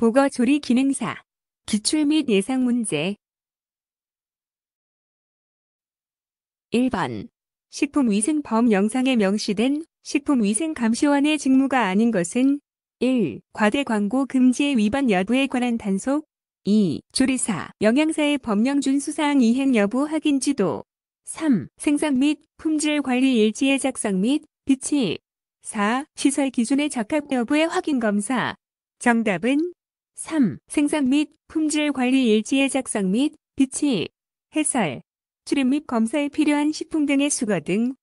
보거 조리 기능사 기출 및 예상 문제 1번 식품위생범 영상에 명시된 식품위생감시원의 직무가 아닌 것은 1. 과대 광고 금지 의 위반 여부에 관한 단속 2. 조리사, 영양사의 법령 준수사항 이행 여부 확인 지도 3. 생산 및 품질 관리 일지의 작성 및 비치 4. 시설 기준의 적합 여부의 확인 검사 정답은 3. 생산 및 품질 관리 일지의 작성 및 비치, 해설, 출입 및 검사에 필요한 식품 등의 수거 등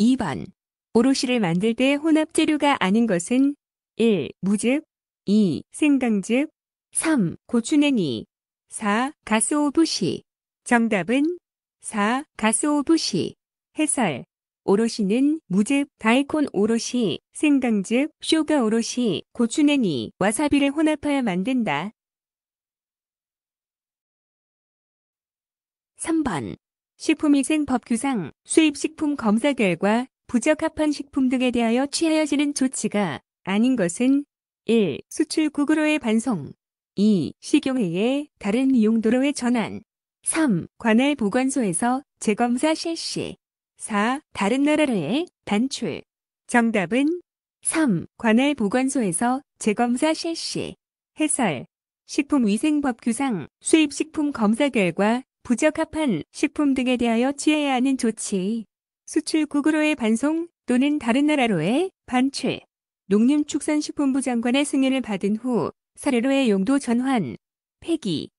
2번 오로시를 만들 때 혼합 재료가 아닌 것은 1. 무즙 2. 생강즙 3. 고추냉이 4. 가스오부시 정답은 4. 가스오부시 해설 오롯이는 무즙, 다이콘 오롯이, 생강즙, 쇼가 오롯이, 고추냉이, 와사비를 혼합하여 만든다. 3번 식품위생법규상 수입식품 검사 결과 부적합한 식품 등에 대하여 취하여지는 조치가 아닌 것은 1. 수출국으로의 반송 2. 식용회의 다른 이용도로의 전환 3. 관할 보관소에서 재검사 실시 4. 다른 나라로의 반출. 정답은 3. 관할 보건소에서 재검사 실시. 해설. 식품위생법 규상, 수입식품 검사 결과, 부적합한 식품 등에 대하여 취해야 하는 조치. 수출국으로의 반송 또는 다른 나라로의 반출. 농림축산식품부 장관의 승인을 받은 후사례로의 용도 전환, 폐기.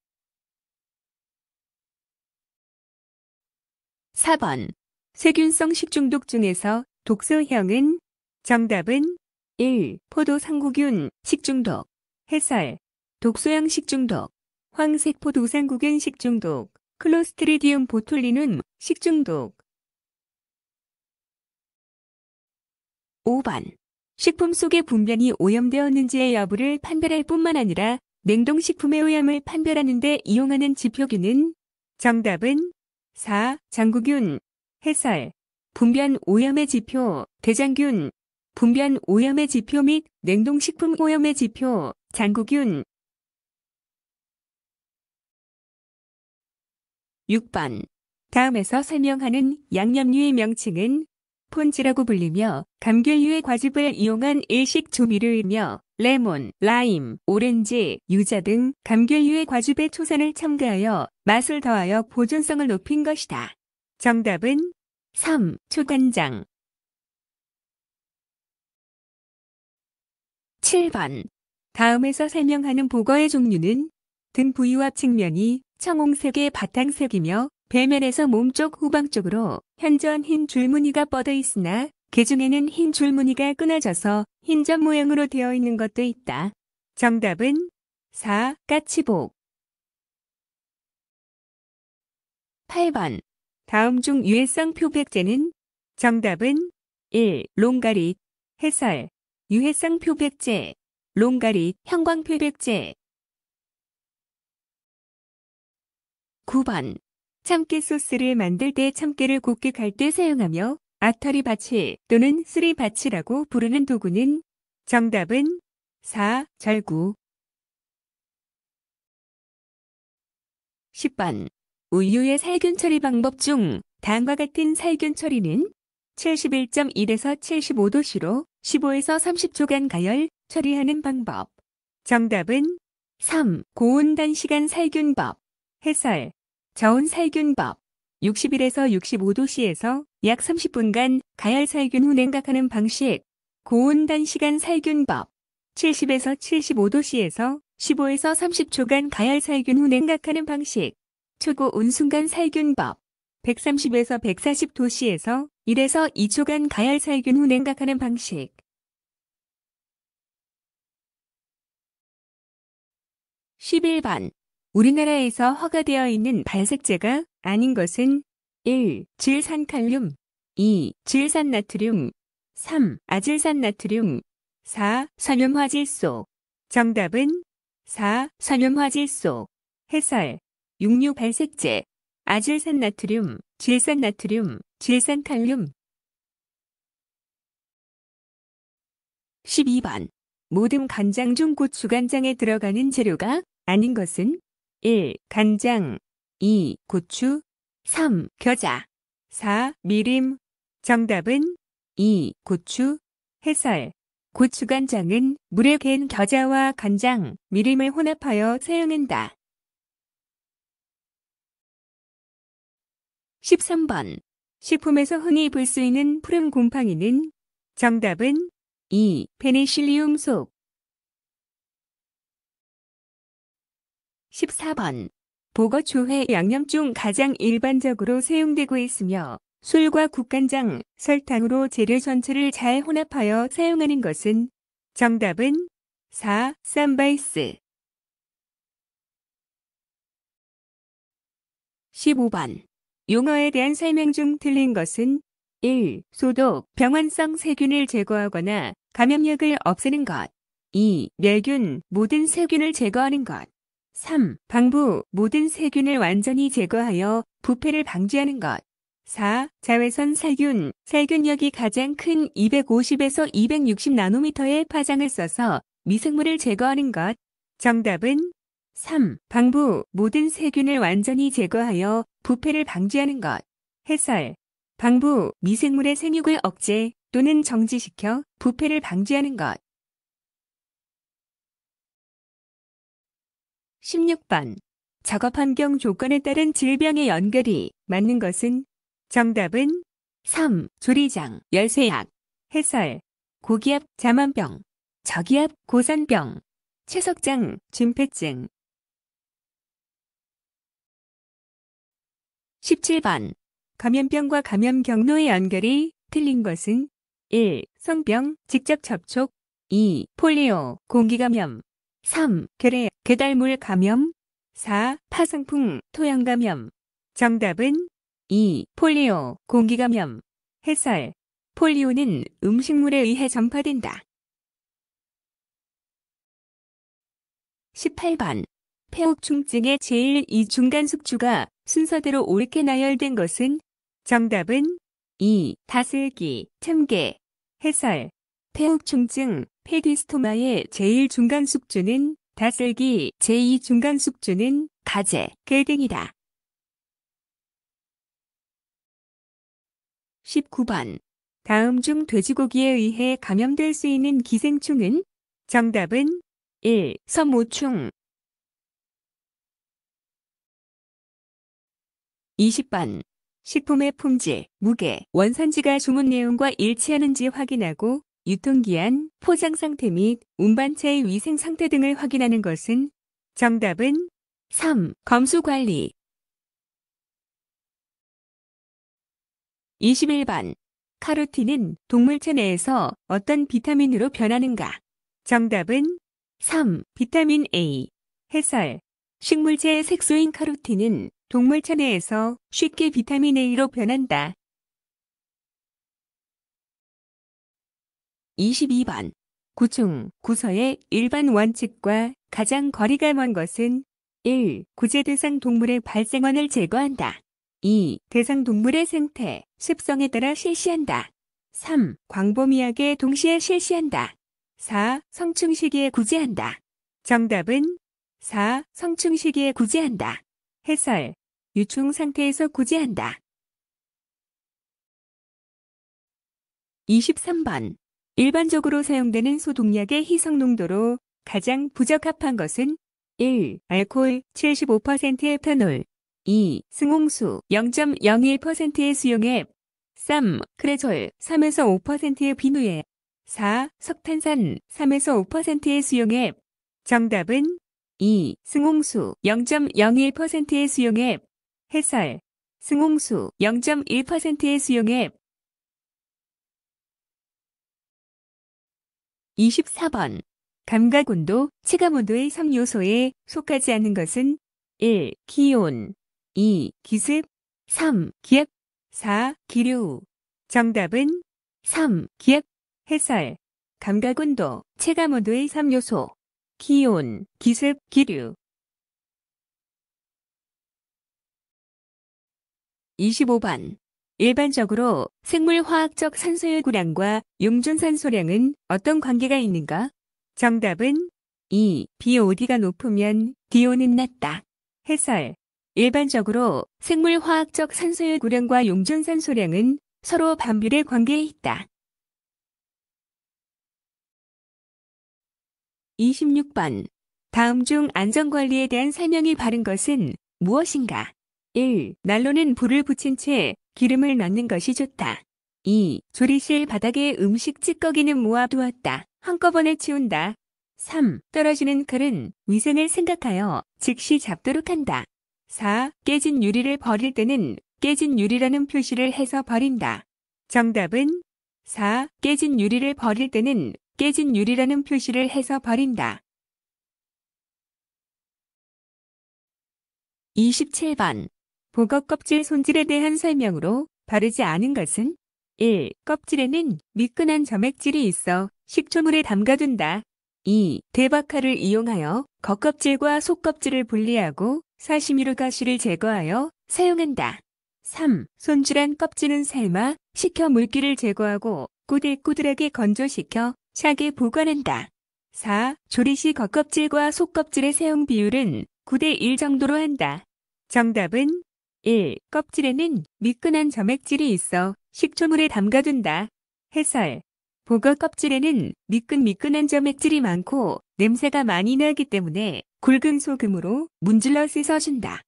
4번 세균성 식중독 중에서 독소형은 정답은 1. 포도 상구균 식중독 해설 독소형 식중독 황색 포도 상구균 식중독 클로스트리디움 보톨리눔 식중독 5번 식품 속의 분변이 오염되었는지의 여부를 판별할 뿐만 아니라 냉동식품의 오염을 판별하는 데 이용하는 지표균은 정답은 4. 장구균 해설, 분변 오염의 지표, 대장균, 분변 오염의 지표 및 냉동식품 오염의 지표, 장구균. 6번. 다음에서 설명하는 양념류의 명칭은 폰즈라고 불리며 감귤류의 과즙을 이용한 일식 조미료이며 레몬, 라임, 오렌지, 유자 등 감귤류의 과즙의 초산을 첨가하여 맛을 더하여 보존성을 높인 것이다. 정답은 3. 초간장 7번 다음에서 설명하는 보거의 종류는 등 부위와 측면이 청홍색의 바탕색이며 배면에서 몸쪽 후방 쪽으로 현저한흰 줄무늬가 뻗어 있으나 그 중에는 흰 줄무늬가 끊어져서 흰 점 모양으로 되어 있는 것도 있다. 정답은 4. 까치복 8번 다음 중 유해성 표백제는 정답은 1. 롱가릿 해설 유해성 표백제 롱가릿 형광 표백제 9번 참깨 소스를 만들 때 참깨를 곱게 갈 때 사용하며 아터리 바치 또는 쓰리 바치라고 부르는 도구는 정답은 4. 절구 10번 우유의 살균 처리 방법 중 다음과 같은 살균 처리는 71.1에서 75도씨로 15에서 30초간 가열 처리하는 방법. 정답은 3. 고온 단시간 살균법. 해설. 저온 살균법. 61에서 65도씨에서 약 30분간 가열 살균 후 냉각하는 방식. 고온 단시간 살균법. 70에서 75도씨에서 15에서 30초간 가열 살균 후 냉각하는 방식. 초고 온순간 살균법 130에서 140 도시에서 1에서 2초간 가열 살균 후 냉각하는 방식 1 1번 우리나라에서 허가되어 있는 발색제가 아닌 것은 1. 질산칼륨, 2. 질산나트륨, 3. 아질산나트륨, 4. 산염화질소 정답은 4. 산염화질소 해설 육류 발색제, 아질산 나트륨, 질산 나트륨, 질산 칼륨. 12번. 모든 간장 중 고추간장에 들어가는 재료가 아닌 것은 1. 간장 2. 고추 3. 겨자 4. 미림 정답은 2. 고추 해설 고추간장은 물에 갠 겨자와 간장, 미림을 혼합하여 사용한다. 13번. 식품에서 흔히 볼 수 있는 푸른 곰팡이는 정답은 2. 페니실리움 속. 14번. 보거초회 양념 중 가장 일반적으로 사용되고 있으며 술과 국간장, 설탕으로 재료 전체를 잘 혼합하여 사용하는 것은 정답은 4. 쌈바이스 15번 용어에 대한 설명 중 틀린 것은 1. 소독, 병원성 세균을 제거하거나 감염력을 없애는 것 2. 멸균, 모든 세균을 제거하는 것 3. 방부, 모든 세균을 완전히 제거하여 부패를 방지하는 것 4. 자외선 살균, 살균력이 가장 큰 250에서 260나노미터의 파장을 써서 미생물을 제거하는 것 정답은 3. 방부, 모든 세균을 완전히 제거하여 부패를 방지하는 것. 해설. 방부, 미생물의 생육을 억제 또는 정지시켜 부패를 방지하는 것. 16번. 작업 환경 조건에 따른 질병의 연결이 맞는 것은 정답은 3. 조리장, 열쇠약, 해설, 고기압, 자만병, 저기압, 고산병, 채석장, 진폐증, 17번. 감염병과 감염 경로의 연결이 틀린 것은 1. 성병, 직접 접촉 2. 폴리오, 공기감염 3. 결핵, 계달물 감염 4. 파상풍, 토양감염 정답은 2. 폴리오, 공기감염 해설 폴리오는 음식물에 의해 전파된다. 18번. 폐옥충증의 제1, 2중간 숙주가 순서대로 옳게 나열된 것은 정답은 2. 다슬기, 참개, 해설, 폐흑충증, 페디스토마의 제1중간 숙주는 다슬기, 제2중간 숙주는 가재, 개 등이다. 19번 다음 중 돼지고기에 의해 감염될 수 있는 기생충은 정답은 1. 섬모충 20번 식품의 품질, 무게, 원산지가 주문 내용과 일치하는지 확인하고 유통기한, 포장 상태 및 운반체의 위생 상태 등을 확인하는 것은 정답은 3. 검수 관리 21번 카로틴은 동물체 내에서 어떤 비타민으로 변하는가? 정답은 3. 비타민 A 해설 식물체의 색소인 카로틴은 동물 체내에서 쉽게 비타민 A로 변한다. 22번 구충, 구서의 일반 원칙과 가장 거리가 먼 것은 1. 구제 대상 동물의 발생원을 제거한다. 2. 대상 동물의 생태, 습성에 따라 실시한다. 3. 광범위하게 동시에 실시한다. 4. 성충 시기에 구제한다. 정답은 4. 성충 시기에 구제한다. 해설 유충 상태에서 구제한다. 23번. 일반적으로 사용되는 소독약의 희석 농도로 가장 부적합한 것은 1. 알코올 75% 에탄올 2. 승홍수 0.01%의 수용액 3. 크레졸 3에서 5%의 비누액 4. 석탄산 3에서 5%의 수용액 정답은 2. 승홍수 0.01%의 수용액 해설, 승홍수 0.1%의 수용액 24번 감각 온도, 체감 온도의 3요소에 속하지 않는 것은 1. 기온 2. 기습 3. 기압 4. 기류 정답은 3. 기압 해설 감각 온도, 체감 온도의 3요소 기온, 기습, 기류 25번. 일반적으로 생물화학적 산소의 구량과 용존산소량은 어떤 관계가 있는가? 정답은 2. BOD가 높으면 DO는 낮다. 해설. 일반적으로 생물화학적 산소의 구량과 용존산소량은 서로 반비례 관계에 있다. 26번. 다음 중 안전관리에 대한 설명이 바른 것은 무엇인가? 1. 난로는 불을 붙인 채 기름을 넣는 것이 좋다. 2. 조리실 바닥에 음식 찌꺼기는 모아두었다. 한꺼번에 치운다. 3. 떨어지는 칼은 위생을 생각하여 즉시 잡도록 한다. 4. 깨진 유리를 버릴 때는 깨진 유리라는 표시를 해서 버린다. 정답은 4. 깨진 유리를 버릴 때는 깨진 유리라는 표시를 해서 버린다. 27번 보어 껍질 손질에 대한 설명으로 바르지 않은 것은 1. 껍질에는 미끈한 점액질이 있어 식초물에 담가둔다. 2. 대박칼을 이용하여 겉껍질과 속껍질을 분리하고 사시미로 가시를 제거하여 사용한다. 3. 손질한 껍질은 삶아 식혀 물기를 제거하고 꾸들꾸들하게 건조시켜 차게 보관한다. 4. 조리 시 겉껍질과 속껍질의 사용 비율은 9대 1 정도로 한다. 정답은 1. 껍질에는 미끈한 점액질이 있어 식초물에 담가둔다. 해설. 보거 껍질에는 미끈미끈한 점액질이 많고 냄새가 많이 나기 때문에 굵은 소금으로 문질러 씻어준다.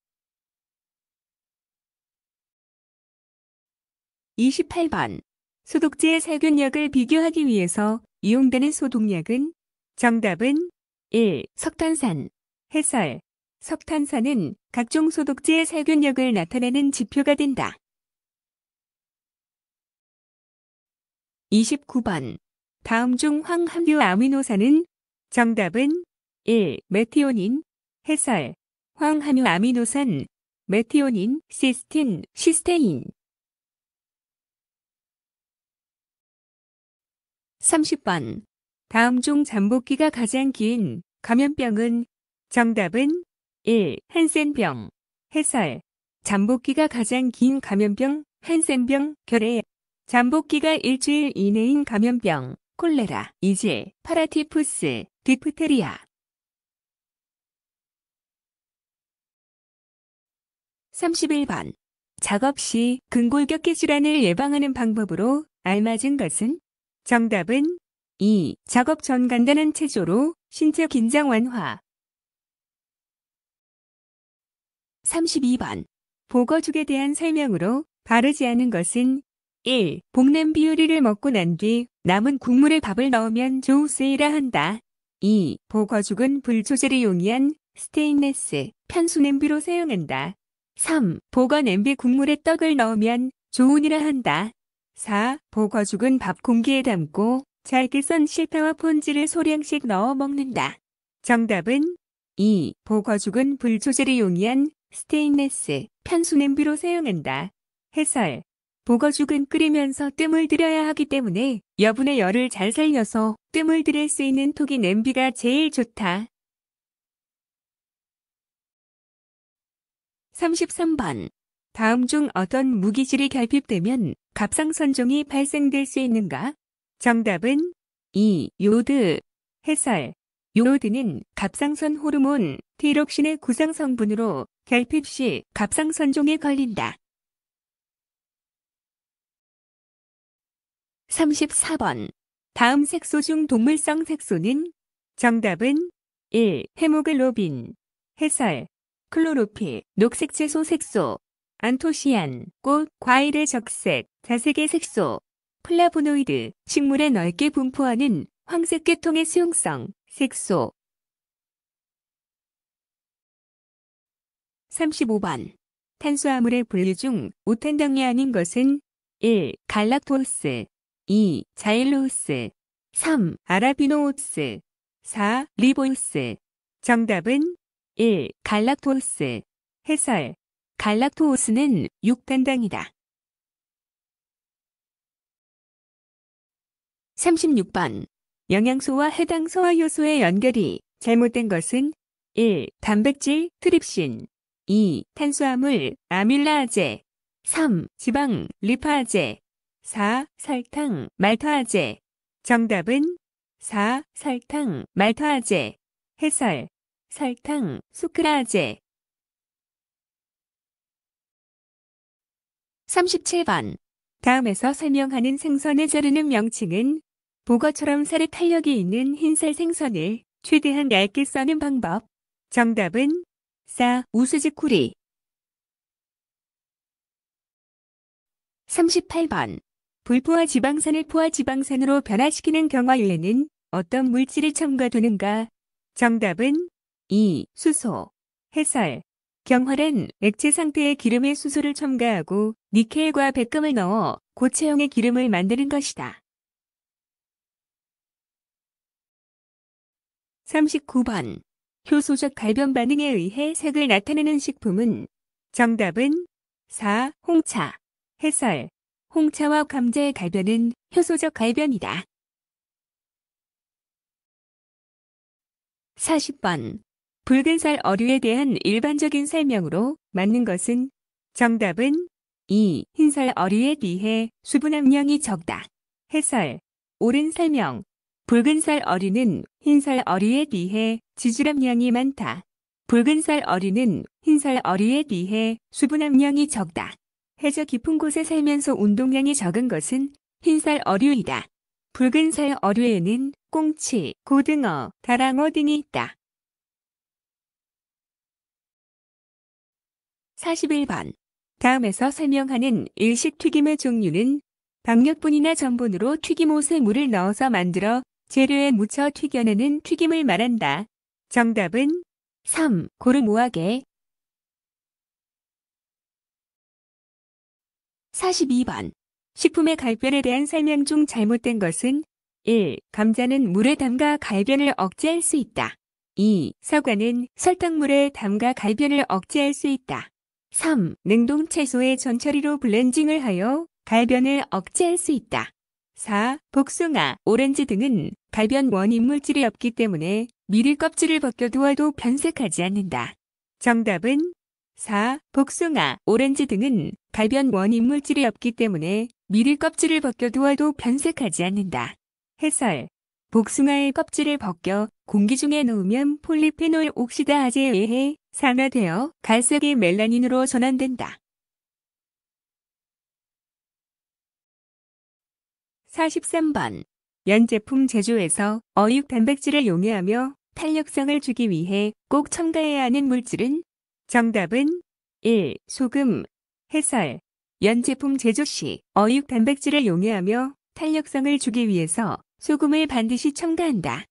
28번. 소독제 의 살균력을 비교하기 위해서 이용되는 소독약은 정답은 1. 석탄산. 해설. 석탄산은 각종 소독제 의 살균력을 나타내는 지표가 된다. 29번. 다음 중 황함유 아미노산은 정답은 1. 메티오닌 해설 황함유 아미노산 메티오닌 시스틴 시스테인 30번. 다음 중 잠복기가 가장 긴 감염병은 정답은 1. 한센병 해설 잠복기가 가장 긴 감염병 한센병 결핵 잠복기가 일주일 이내인 감염병 콜레라 이제 파라티푸스 디프테리아 3 1번 작업 시 근골격계 질환을 예방하는 방법으로 알맞은 것은? 정답은 2. 작업 전 간단한 체조로 신체 긴장 완화, 32번. 보거죽에 대한 설명으로 바르지 않은 것은 1. 복냄비 요리를 먹고 난 뒤 남은 국물에 밥을 넣으면 조우세이라 한다. 2. 보거죽은 불조절이 용이한 스테인레스 편수냄비로 사용한다. 3. 보거냄비 국물에 떡을 넣으면 조운이라 한다. 4. 보거죽은 밥 공기에 담고 잘게 썬 실파와 폰지를 소량씩 넣어 먹는다. 정답은 2. 보거죽은 불조절이 용이한 스테인레스, 편수 냄비로 사용한다. 해설. 보거죽은 끓이면서 뜸을 들여야 하기 때문에 여분의 열을 잘 살려서 뜸을 들일 수 있는 토기 냄비가 제일 좋다. 33번. 다음 중 어떤 무기질이 결핍되면 갑상선종이 발생될 수 있는가? 정답은 2. 요드. 해설. 요오드는 갑상선 호르몬 디록신의 구상 성분으로 결핍 시 갑상선종에 걸린다. 34번 다음 색소 중 동물성 색소는 정답은 1. 해모글로빈 해설 클로로피 녹색채소 색소 안토시안 꽃 과일의 적색 자색의 색소 플라보노이드 식물에 넓게 분포하는 황색 계통의 수용성 색소 35번. 탄수화물의 분류 중 오탄당이 아닌 것은 1. 갈락토스 2. 자일로스 3. 아라비노스 우 4. 리보스 정답은 1. 갈락토스 해설 갈락토스는 6탄당이다 36번 영양소와 해당 소화효소의 연결이 잘못된 것은 1. 단백질 트립신 2. 탄수화물, 아밀라제 아 3. 지방, 리파제 아 4. 설탕, 말타제 아 정답은 4. 설탕, 말타제 아 해설 설탕, 수크라제 아 37번 다음에서 설명하는 생선을 자르는 명칭은 보거처럼 살에 탄력이 있는 흰살 생선을 최대한 얇게 써는 방법 정답은 4. 우스지쿠리 38번 불포화 지방산을 포화 지방산으로 변화시키는 경화유에는 어떤 물질이 첨가되는가? 정답은 2. 수소 해설 경화란 액체 상태의 기름에 수소를 첨가하고 니켈과 백금을 넣어 고체형의 기름을 만드는 것이다. 39번 효소적 갈변 반응에 의해 색을 나타내는 식품은 정답은 4. 홍차. 해설. 홍차와 감자의 갈변은 효소적 갈변이다. 40번. 붉은 살 어류에 대한 일반적인 설명으로 맞는 것은 정답은 2. 흰살 어류에 비해 수분 함량이 적다. 해설. 옳은 설명. 붉은 살 어류는 흰살 어류에 비해 지질함량이 많다. 붉은살 어리는 흰살 어리에 비해 수분함량이 적다. 해저 깊은 곳에 살면서 운동량이 적은 것은 흰살 어류이다. 붉은살 어류에는 꽁치, 고등어, 다랑어 등이 있다. 41번 다음에서 설명하는 일식 튀김의 종류는 박력분이나 전분으로 튀김옷에 물을 넣어서 만들어 재료에 묻혀 튀겨내는 튀김을 말한다. 정답은 3. 고르모아게 42번. 식품의 갈변에 대한 설명 중 잘못된 것은 1. 감자는 물에 담가 갈변을 억제할 수 있다. 2. 사과는 설탕물에 담가 갈변을 억제할 수 있다. 3. 냉동 채소의 전처리로 블렌징을 하여 갈변을 억제할 수 있다. 4. 복숭아, 오렌지 등은 갈변 원인 물질이 없기 때문에 미리 껍질을 벗겨두어도 변색하지 않는다. 정답은 4. 복숭아, 오렌지 등은 발변 원인 물질이 없기 때문에 미리 껍질을 벗겨두어도 변색하지 않는다. 해설 복숭아의 껍질을 벗겨 공기 중에 놓으면 폴리페놀 옥시다아제에 의해 산화되어 갈색의 멜라닌으로 전환된다. 43번 연 제품 제조에서 어육 단백질을 용해하며 탄력성을 주기 위해 꼭 첨가해야 하는 물질은? 정답은 1. 소금 해설 연 제품 제조 시 어육 단백질을 용해하며 탄력성을 주기 위해서 소금을 반드시 첨가한다.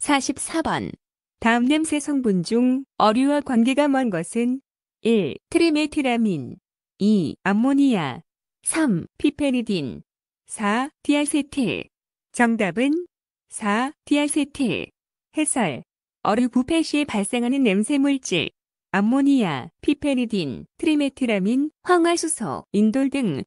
44번 다음 냄새 성분 중 어류와 관계가 먼 것은 1. 트리메티라민 2. 암모니아 3. 피페리딘 4. 디아세틸 정답은 4. 디아세틸 해설 어류 부패 시에 발생하는 냄새물질 암모니아, 피페리딘, 트리메트라민 황화수소, 인돌 등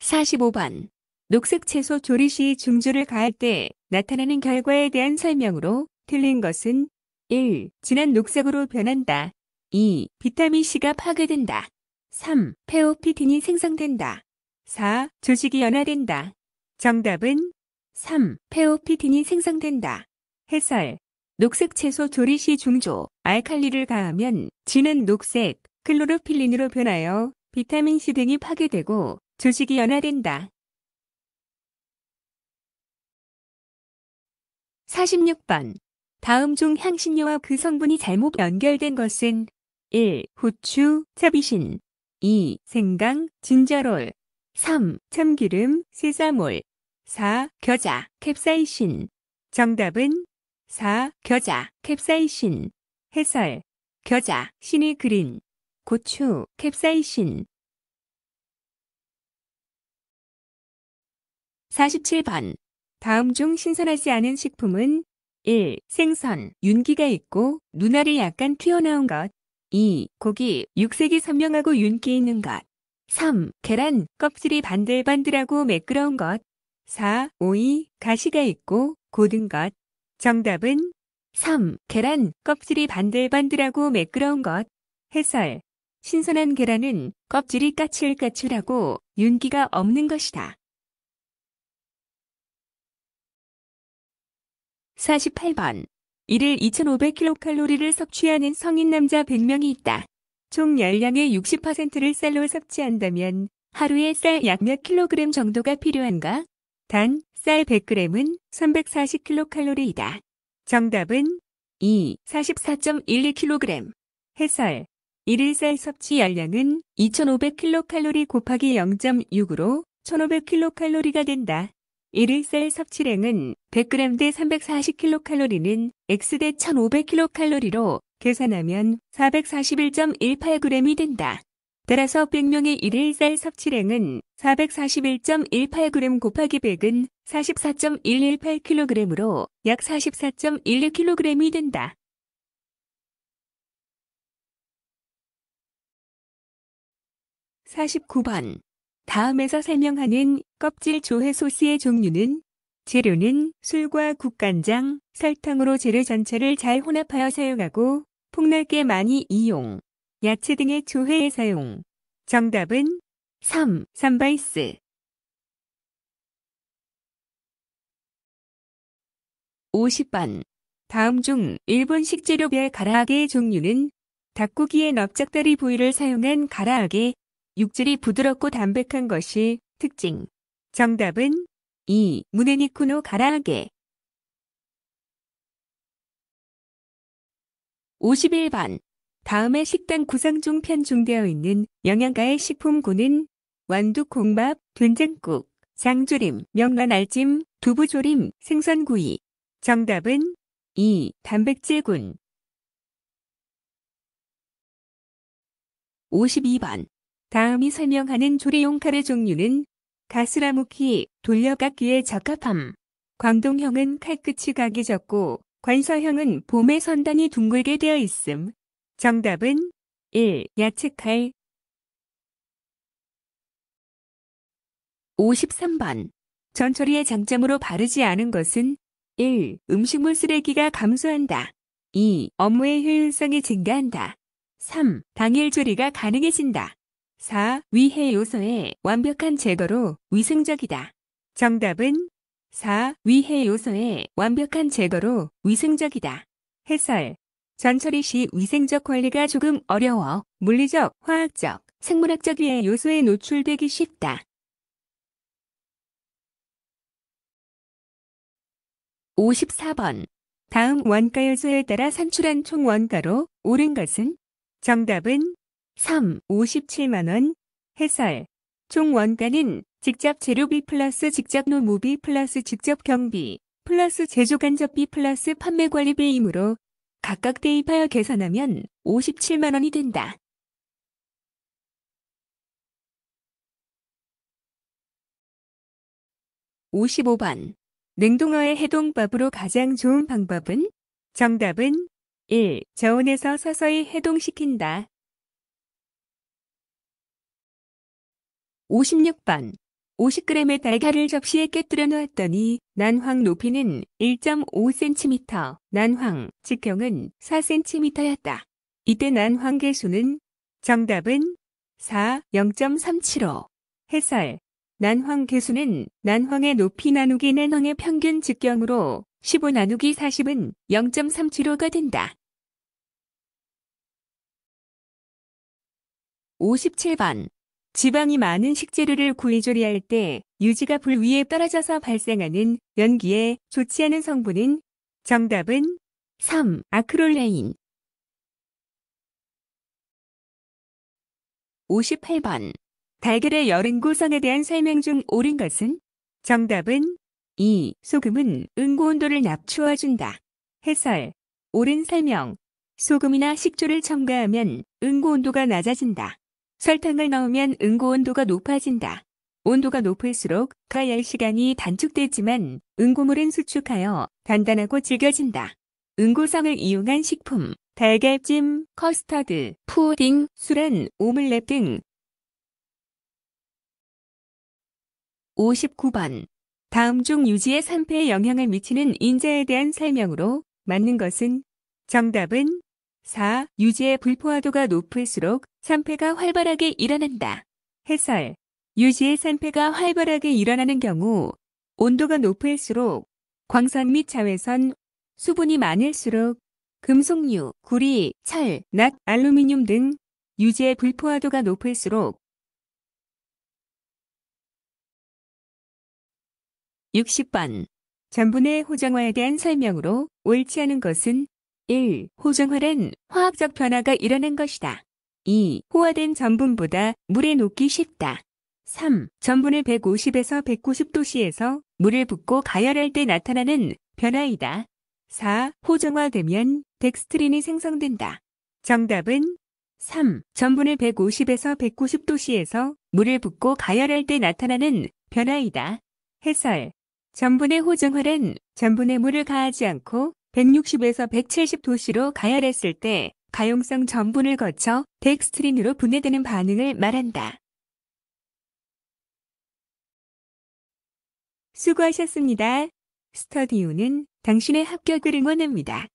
45번 녹색 채소 조리 시중조를 가할 때 나타나는 결과에 대한 설명으로 틀린 것은 1. 진한 녹색으로 변한다. 2. 비타민C가 파괴된다. 3. 페오피틴이 생성된다. 4. 조직이 연화된다. 정답은 3. 페오피틴이 생성된다. 해설 녹색 채소 조리 시 중조, 알칼리를 가하면 진은 녹색, 클로로필린으로 변하여 비타민C 등이 파괴되고 조직이 연화된다. 46번 다음 중 향신료와 그 성분이 잘못 연결된 것은 1. 후추, 차비신 2. 생강, 진저롤 3. 참기름, 세사몰 4. 겨자, 캡사이신 정답은 4. 겨자, 캡사이신 해설 겨자, 신의 그린 고추, 캡사이신 47번 다음 중 신선하지 않은 식품은 1. 생선, 윤기가 있고 눈알이 약간 튀어나온 것 2. 고기, 육색이 선명하고 윤기 있는 것. 3. 계란, 껍질이 반들반들하고 매끄러운 것. 4. 오이, 가시가 있고 고든 것. 정답은 3. 계란, 껍질이 반들반들하고 매끄러운 것. 해설. 신선한 계란은 껍질이 까칠까칠하고 윤기가 없는 것이다. 48번 이일 2500kcal 를 섭취하는 성인 남자 100명이 있다. 총 열량의 60%를 쌀로 섭취한다면 하루에 쌀 약몇 킬로그램 정도가 필요한가? 단, 쌀 100g은 340kcal이다. 정답은 2. 44.12kg. 해설. 1일 쌀 섭취 열량은 2500kcal 곱하기 0.6으로 1500kcal가 된다. 1일 셀 섭취량은 100g 대 340kcal는 x 대 1500kcal로 계산하면 441.18g이 된다. 따라서 100명의 1일 쌀 섭취량은 441.18g 곱하기 100은 44.118kg으로 약 44.16kg이 된다. 사십번 다음에서 설명하는 껍질 조회 소스의 종류는 재료는 술과 국간장, 설탕으로 재료 전체를 잘 혼합하여 사용하고 폭넓게 많이 이용, 야채 등의 조회에 사용. 정답은 3. 삼바이스 50번 다음 중 일본 식재료별 가라아게의 종류는 닭고기의 넓적다리 부위를 사용한 가라아게, 육질이 부드럽고 담백한 것이 특징. 정답은 2. 무네니쿠노 가라아게 51번 다음에 식단 구상 중 편중되어 있는 영양가의 식품군은 완두콩밥, 된장국, 장조림, 명란알찜, 두부조림, 생선구이. 정답은 2. 단백질군 52번 다음이 설명하는 조리용 칼의 종류는 가스라무키, 돌려깎기에 적합함. 광동형은 칼끝이 각이 적고 관서형은 봄의 선단이 둥글게 되어 있음. 정답은 1. 야채칼 53번 전처리의 장점으로 바르지 않은 것은 1. 음식물 쓰레기가 감소한다. 2. 업무의 효율성이 증가한다. 3. 당일 조리가 가능해진다. 4. 위해 요소의 완벽한 제거로 위생적이다. 정답은 4. 위해 요소의 완벽한 제거로 위생적이다. 해설. 전처리 시 위생적 관리가 조금 어려워 물리적, 화학적, 생물학적 위해 요소에 노출되기 쉽다. 54번. 다음 원가 요소에 따라 산출한 총 원가로 옳은 것은? 정답은 3. 57만원 해설 총 원가는 직접 재료비 플러스 직접 노무비 플러스 직접 경비 플러스 제조 간접비 플러스 판매 관리비이므로 각각 대입하여 계산하면 57만원이 된다. 5 5번 냉동어의 해동법으로 가장 좋은 방법은? 정답은 1. 저온에서 서서히 해동시킨다. 56번. 50g의 달걀을 접시에 깨뜨려 놓았더니 난황 높이는 1.5cm, 난황 직경은 4cm였다. 이때 난황 개수는 정답은 4, 0.375. 해설. 난황 개수는 난황의 높이 나누기 난황의 네 평균 직경으로 15 나누기 40은 0.375가 된다. 57번 지방이 많은 식재료를 구이조리할 때 유지가 불 위에 떨어져서 발생하는 연기에 좋지 않은 성분은 정답은 3. 아크롤레인 58번 달걀의 여름 구성에 대한 설명 중 옳은 것은 정답은 2. 소금은 응고 온도를 낮추어준다. 해설 옳은 설명 소금이나 식초를 첨가하면 응고 온도가 낮아진다. 설탕을 넣으면 응고 온도가 높아진다. 온도가 높을수록 가열 시간이 단축되지만 응고물은 수축하여 단단하고 질겨진다. 응고성을 이용한 식품, 달걀찜, 커스터드, 푸딩, 술안, 오믈렛 등 59번 다음 중 유지의 산패에 영향을 미치는 인자에 대한 설명으로 맞는 것은 정답은 4. 유지의 불포화도가 높을수록 산패가 활발하게 일어난다. 해설. 유지의 산패가 활발하게 일어나는 경우 온도가 높을수록 광산및 자외선, 수분이 많을수록 금속류, 구리, 철, 낫, 알루미늄 등 유지의 불포화도가 높을수록 60번 전분의 호정화에 대한 설명으로 옳지 않은 것은 1. 호정화란 화학적 변화가 일어난 것이다. 2. 호화된 전분보다 물에 녹기 쉽다. 3. 전분을 150에서 190도씨에서 물을 붓고 가열할 때 나타나는 변화이다. 4. 호정화되면 덱스트린이 생성된다. 정답은 3. 전분을 150에서 190도씨에서 물을 붓고 가열할 때 나타나는 변화이다. 해설 전분의 호정화란 전분에 물을 가하지 않고 160에서 170 도시로 가열했을 때 가용성 전분을 거쳐 덱스트린으로 분해되는 반응을 말한다. 수고하셨습니다. 스터디오는 당신의 합격을 응원합니다.